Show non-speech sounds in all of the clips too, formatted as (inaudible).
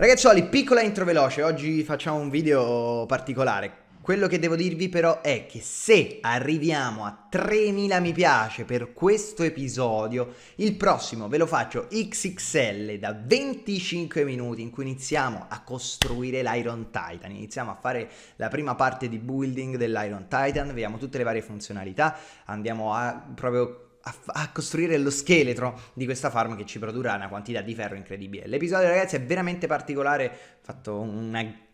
Ragazzuoli, piccola intro veloce, oggi facciamo un video particolare. Quello che devo dirvi però è che se arriviamo a 3000 mi piace per questo episodio, il prossimo ve lo faccio XXL da 25 minuti in cui iniziamo a costruire l'Iron Titan, iniziamo a fare la prima parte di building dell'Iron Titan, vediamo tutte le varie funzionalità, andiamo a proprio a, a, costruire lo scheletro di questa farm che ci produrrà una quantità di ferro incredibile. L'episodio ragazzi è veramente particolare, ho fatto una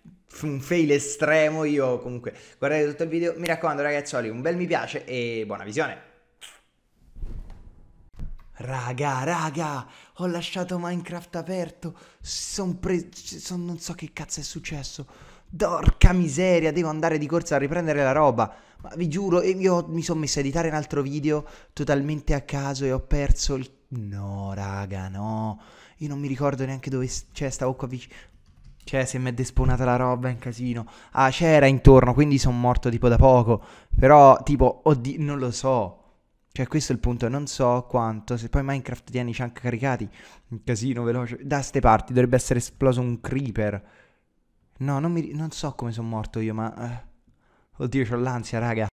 un fail estremo. Io comunque guardate tutto il video. Mi raccomando, ragazzoli, un bel mi piace e buona visione. Raga, raga, ho lasciato Minecraft aperto. Son pre... Son... Non so che cazzo è successo. Dorca miseria, devo andare di corsa a riprendere la roba. Ma vi giuro, io mi sono messo a editare un altro video totalmente a caso e ho perso il... No, raga, no. Io non mi ricordo neanche dove... Cioè, stavo qua vicino... Cioè, se mi è desponata la roba è un casino. Ah, c'era intorno, quindi sono morto tipo da poco. Però, tipo, oddio, non lo so. Cioè, questo è il punto, non so quanto, se poi Minecraft tieni ci chunk caricati, un casino veloce, da ste parti dovrebbe essere esploso un creeper. No, non, mi, non so come sono morto io, ma... Eh, oddio, ho l'ansia, raga.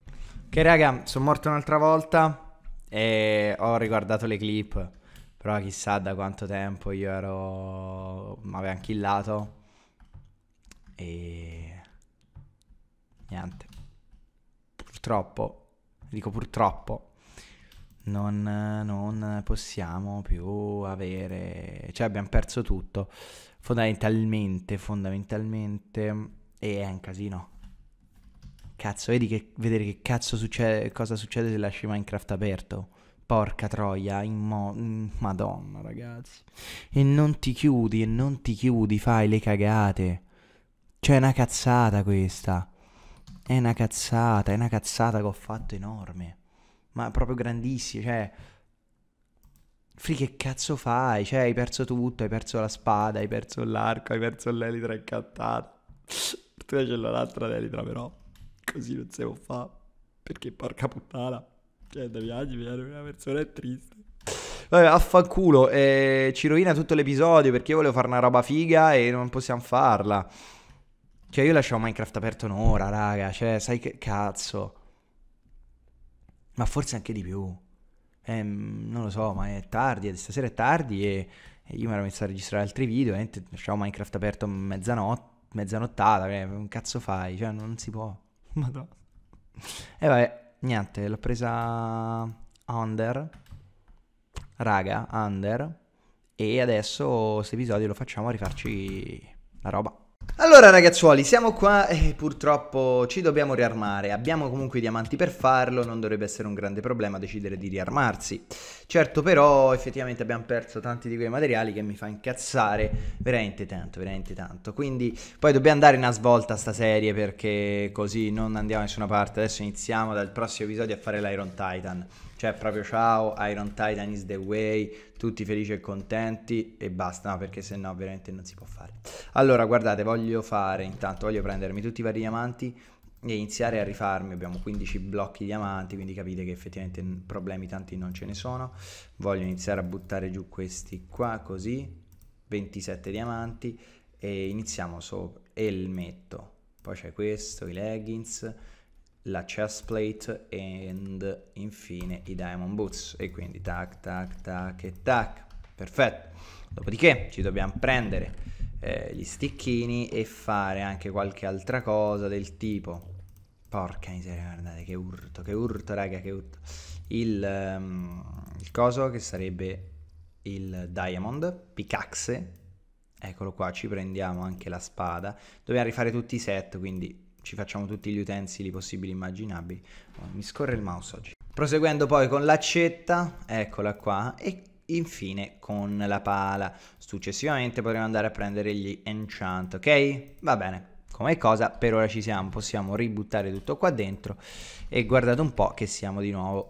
Ok, raga, sono morto un'altra volta e ho riguardato le clip. Però chissà da quanto tempo io ero... mi avevano killato. E... Niente. Purtroppo. Dico purtroppo non, non possiamo più avere, cioè abbiamo perso tutto, fondamentalmente, fondamentalmente, e è un casino. Cazzo, vedi che, vedere che cazzo succede, cosa succede se lasci Minecraft aperto. Porca troia, in mo- madonna ragazzi. E non ti chiudi, e non ti chiudi, fai le cagate. Cioè è una cazzata questa. È una cazzata, è una cazzata che ho fatto enorme ma proprio grandissimi, cioè... Free, che cazzo fai? Cioè, hai perso tutto, hai perso la spada, hai perso l'arco, hai perso l'elitra incattata. Fortuna (laughs) c'è l'altra l'elitra, però. Così non si può fare. Perché porca puttana. Cioè, da viaggi, viaggiare una persona è triste. Vabbè, affanculo, eh, ci rovina tutto l'episodio perché io volevo fare una roba figa e non possiamo farla. Cioè, io lasciavo Minecraft aperto un'ora, raga. Cioè, sai che cazzo ma forse anche di più. Eh, non lo so, ma è tardi, stasera è tardi e, e io mi ero messo a registrare altri video, eh, lasciavo Minecraft aperto mezzanotte, mezzanottata, che eh, cazzo fai? Cioè, non si può. (laughs) Madonna. E vabbè, niente, l'ho presa under, raga, under, e adesso questo episodio lo facciamo a rifarci la roba. Allora ragazzuoli, siamo qua e purtroppo ci dobbiamo riarmare. Abbiamo comunque i diamanti per farlo, non dovrebbe essere un grande problema decidere di riarmarsi. Certo però effettivamente abbiamo perso tanti di quei materiali che mi fa incazzare veramente tanto, veramente tanto. Quindi poi dobbiamo dare una svolta a sta serie perché così non andiamo a nessuna parte. Adesso iniziamo dal prossimo episodio a fare l'Iron Titan. Cioè, proprio ciao, Iron Titan is the way, tutti felici e contenti e basta, no, perché se no veramente non si può fare. Allora, guardate, voglio fare intanto, voglio prendermi tutti i vari diamanti e iniziare a rifarmi. Abbiamo 15 blocchi diamanti, quindi capite che effettivamente problemi tanti non ce ne sono. Voglio iniziare a buttare giù questi qua, così, 27 diamanti e iniziamo sopra, e il metto. Poi c'è questo, i leggings la chest plate e infine i diamond boots e quindi tac tac tac e tac perfetto dopodiché ci dobbiamo prendere eh, gli sticchini e fare anche qualche altra cosa del tipo porca miseria guardate che urto che urto raga che urto il, um, il coso che sarebbe il diamond pickaxe eccolo qua ci prendiamo anche la spada dobbiamo rifare tutti i set quindi ci facciamo tutti gli utensili possibili e immaginabili. Oh, mi scorre il mouse oggi. Proseguendo poi con l'accetta, eccola qua, e infine con la pala. Successivamente potremo andare a prendere gli enchant, ok? Va bene. Come cosa, per ora ci siamo, possiamo ributtare tutto qua dentro e guardate un po' che siamo di nuovo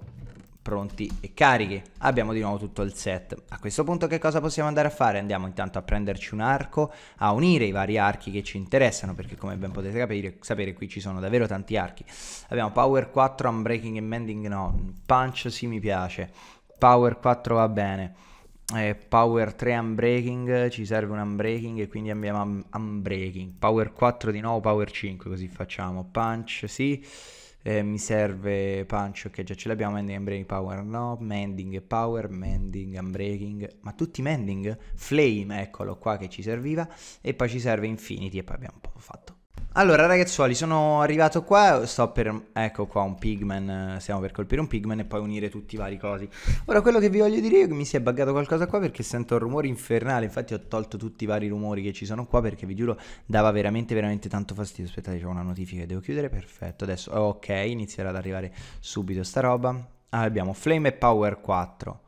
pronti e carichi. Abbiamo di nuovo tutto il set. A questo punto che cosa possiamo andare a fare? Andiamo intanto a prenderci un arco, a unire i vari archi che ci interessano, perché come ben potete capire, sapere qui ci sono davvero tanti archi. Abbiamo Power 4, Unbreaking e Mending no, Punch sì mi piace, Power 4 va bene. Eh, power 3 Unbreaking, ci serve un Unbreaking e quindi abbiamo un Unbreaking. Power 4 di nuovo, Power 5 così facciamo. Punch sì eh, mi serve Punch, ok già ce l'abbiamo, Mending and Power no, Mending e Power, Mending and ma tutti Mending? Flame, eccolo qua che ci serviva, e poi ci serve Infinity e poi abbiamo fatto allora ragazzuoli sono arrivato qua, sto per, ecco qua un pigman, stiamo per colpire un pigman e poi unire tutti i vari cosi Ora quello che vi voglio dire è che mi si è buggato qualcosa qua perché sento un rumore infernale Infatti ho tolto tutti i vari rumori che ci sono qua perché vi giuro dava veramente veramente tanto fastidio Aspettate c'è una notifica, devo chiudere, perfetto Adesso, ok, inizierà ad arrivare subito sta roba ah, Abbiamo flame e power 4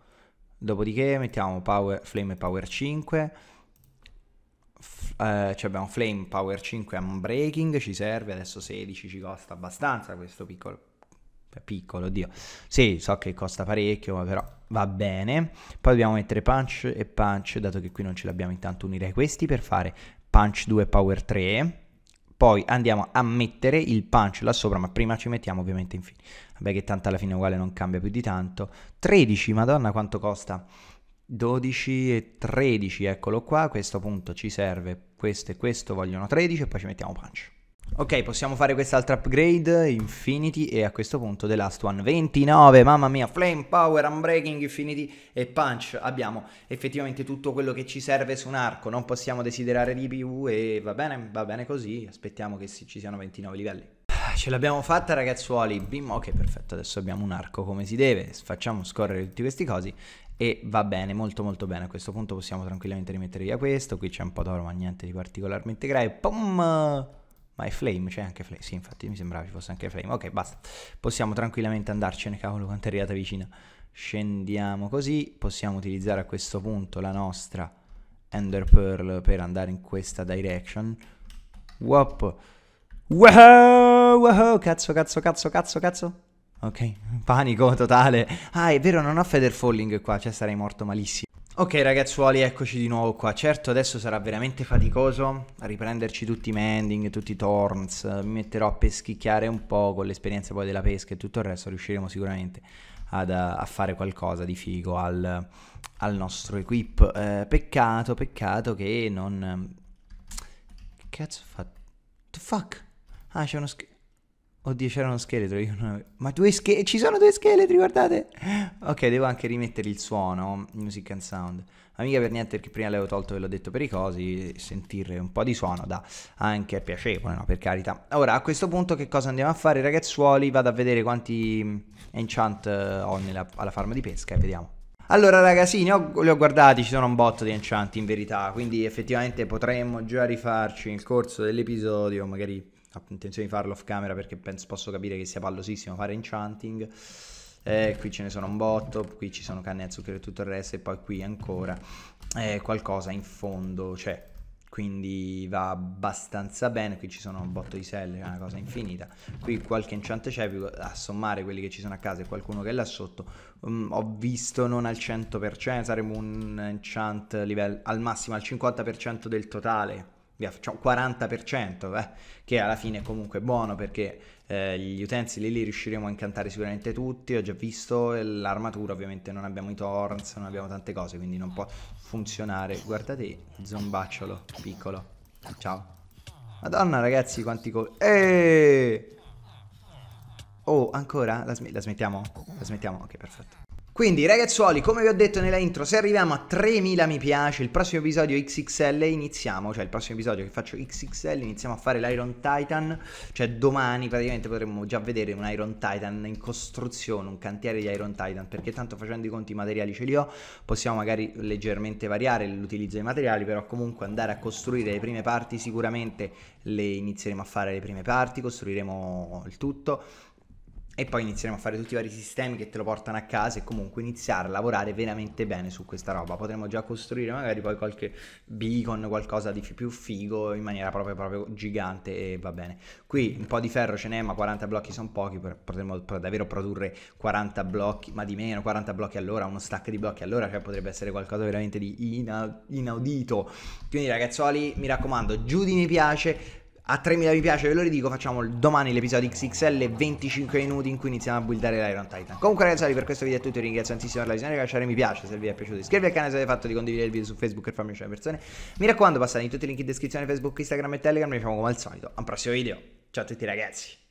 Dopodiché mettiamo power, flame e power 5 eh, cioè abbiamo Flame, Power 5 Unbreaking, ci serve, adesso 16 ci costa abbastanza questo piccolo, piccolo, oddio, sì, so che costa parecchio, ma però va bene. Poi dobbiamo mettere Punch e Punch, dato che qui non ce l'abbiamo, intanto unire questi per fare Punch 2 Power 3. Poi andiamo a mettere il punch là sopra, ma prima ci mettiamo ovviamente infine. Vabbè che tanto alla fine uguale non cambia più di tanto. 13, madonna quanto costa 12 e 13, eccolo qua, questo punto ci serve, questo e questo vogliono 13 e poi ci mettiamo punch. Ok, possiamo fare quest'altra upgrade, Infinity, e a questo punto The Last One 29, mamma mia, Flame Power, Unbreaking, Infinity e Punch. Abbiamo effettivamente tutto quello che ci serve su un arco, non possiamo desiderare di più e va bene, va bene così, aspettiamo che ci siano 29 livelli. Ah, ce l'abbiamo fatta ragazzuoli. Bim, ok, perfetto, adesso abbiamo un arco come si deve, facciamo scorrere tutti questi cosi e va bene, molto molto bene. A questo punto possiamo tranquillamente rimettere via questo, qui c'è un po' d'oro ma niente di particolarmente grave. Pum! Ma è flame, c'è anche flame. Sì, infatti mi sembrava ci fosse anche flame. Ok, basta. Possiamo tranquillamente andarcene, cavolo, quanto è arrivata vicina. Scendiamo così, possiamo utilizzare a questo punto la nostra Ender Pearl per andare in questa direction. Wop. Wow, wow, cazzo, cazzo, cazzo, cazzo, cazzo. Ok, panico totale. Ah, è vero, non ho Feather Falling qua, cioè sarei morto malissimo. Ok ragazzuoli, eccoci di nuovo qua. Certo adesso sarà veramente faticoso riprenderci tutti i mending, tutti i torns, mi metterò a peschicchiare un po' con l'esperienza poi della pesca e tutto il resto, riusciremo sicuramente ad, eh, a fare qualcosa di figo al, al nostro equip. Eh, peccato, peccato che non... Ehm, che cazzo fa... fatto? The fuck? Ah, c'è uno scheletro. Oddio, c'era uno scheletro. Io non avevo... Ma due scheletri. Ci sono due scheletri, guardate. Ok, devo anche rimettere il suono. Music and sound. Amica per niente perché prima l'avevo tolto e l'ho detto per i cosi. Sentire un po' di suono da anche piacevole, no? Per carità. Ora, a questo punto, che cosa andiamo a fare, ragazzuoli? Vado a vedere quanti enchant eh, ho nella... alla farma di pesca e vediamo. Allora ragazzi, sì, ne ho, li ho guardati, ci sono un botto di enchanti in verità, quindi effettivamente potremmo già rifarci nel corso dell'episodio, magari ho intenzione di farlo off camera perché penso, posso capire che sia pallosissimo fare enchanting. Eh, qui ce ne sono un botto, qui ci sono canne a zucchero e tutto il resto, e poi qui ancora eh, qualcosa in fondo c'è. Quindi va abbastanza bene. Qui ci sono un botto di selle, è una cosa infinita. Qui qualche enchant c'è. A sommare quelli che ci sono a casa e qualcuno che è là sotto. Um, ho visto non al 100%, saremo un enchant livello, al massimo al 50% del totale ho un 40%, eh, che alla fine è comunque buono perché eh, gli utensili li riusciremo a incantare sicuramente tutti, ho già visto eh, l'armatura, ovviamente non abbiamo i torns, non abbiamo tante cose, quindi non può funzionare. Guardate, zombacciolo, piccolo. Ciao. Madonna ragazzi, quanti colpi. Eeeh! Oh, ancora? La, sm la smettiamo? La smettiamo? Ok, perfetto. Quindi ragazzuoli, come vi ho detto nella intro, se arriviamo a 3000 mi piace, il prossimo episodio XXL iniziamo, cioè il prossimo episodio che faccio XXL iniziamo a fare l'Iron Titan, cioè domani praticamente potremmo già vedere un Iron Titan in costruzione, un cantiere di Iron Titan, perché tanto facendo i conti i materiali ce li ho, possiamo magari leggermente variare l'utilizzo dei materiali, però comunque andare a costruire le prime parti sicuramente le inizieremo a fare le prime parti, costruiremo il tutto e poi inizieremo a fare tutti i vari sistemi che te lo portano a casa e comunque iniziare a lavorare veramente bene su questa roba. Potremmo già costruire magari poi qualche beacon, qualcosa di più figo in maniera proprio, proprio gigante e va bene. Qui un po' di ferro ce n'è, ma 40 blocchi sono pochi, potremmo davvero produrre 40 blocchi, ma di meno, 40 blocchi all'ora, uno stack di blocchi all'ora, cioè potrebbe essere qualcosa veramente di inaudito. Quindi ragazzuoli, mi raccomando, giù di mi piace, a 3000 mi piace, ve lo ridico, facciamo domani l'episodio XXL 25 minuti in cui iniziamo a buildare l'Iron Titan. Comunque ragazzi, per questo video è tutto, vi ringrazio tantissimo per la visione, lasciare mi piace se vi è piaciuto, iscrivervi al canale se avete fatto di condividere il video su Facebook per farmi piacere persone. Mi raccomando, passate in tutti i link in descrizione Facebook, Instagram e Telegram, e ci vediamo come al solito, a un prossimo video. Ciao a tutti ragazzi.